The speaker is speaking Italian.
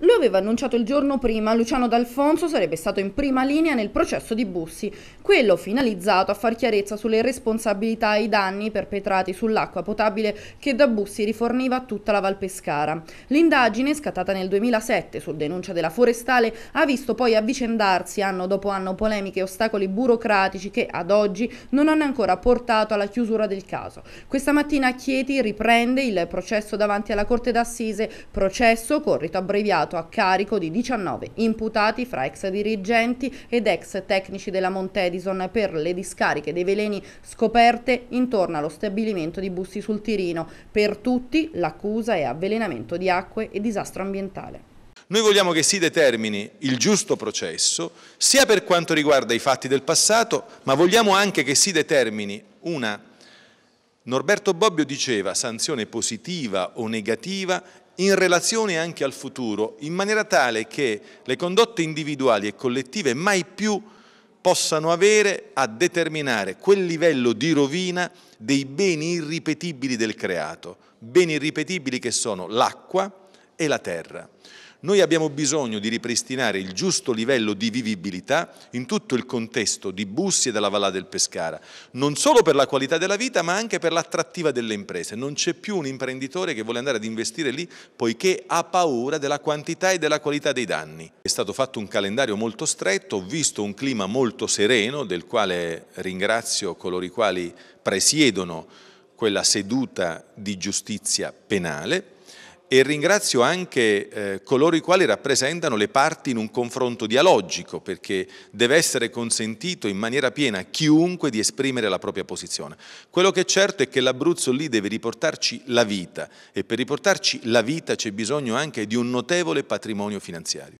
Lo aveva annunciato il giorno prima, Luciano D'Alfonso sarebbe stato in prima linea nel processo di Bussi, quello finalizzato a far chiarezza sulle responsabilità e i danni perpetrati sull'acqua potabile che da Bussi riforniva tutta la Val Pescara. L'indagine, scattata nel 2007 sul denuncia della forestale, ha visto poi avvicendarsi anno dopo anno polemiche e ostacoli burocratici che ad oggi non hanno ancora portato alla chiusura del caso. Questa mattina Chieti riprende il processo davanti alla Corte d'Assise, processo con rito abbreviato imputato a carico di 19 imputati fra ex dirigenti ed ex tecnici della Monte Edison per le discariche dei veleni scoperte intorno allo stabilimento di Bussi sul Tirino. Per tutti l'accusa è avvelenamento di acque e disastro ambientale. Noi vogliamo che si determini il giusto processo, sia per quanto riguarda i fatti del passato, ma vogliamo anche che si determini una... Norberto Bobbio diceva sanzione positiva o negativa in relazione anche al futuro, in maniera tale che le condotte individuali e collettive mai più possano avere a determinare quel livello di rovina dei beni irripetibili del creato, beni irripetibili che sono l'acqua e la terra. Noi abbiamo bisogno di ripristinare il giusto livello di vivibilità in tutto il contesto di Bussi e della Vallata del Pescara, non solo per la qualità della vita ma anche per l'attrattiva delle imprese. Non c'è più un imprenditore che vuole andare ad investire lì poiché ha paura della quantità e della qualità dei danni. È stato fatto un calendario molto stretto, ho visto un clima molto sereno del quale ringrazio coloro i quali presiedono quella seduta di giustizia penale e ringrazio anche eh, coloro i quali rappresentano le parti in un confronto dialogico, perché deve essere consentito in maniera piena a chiunque di esprimere la propria posizione. Quello che è certo è che l'Abruzzo lì deve riportarci la vita e per riportarci la vita c'è bisogno anche di un notevole patrimonio finanziario.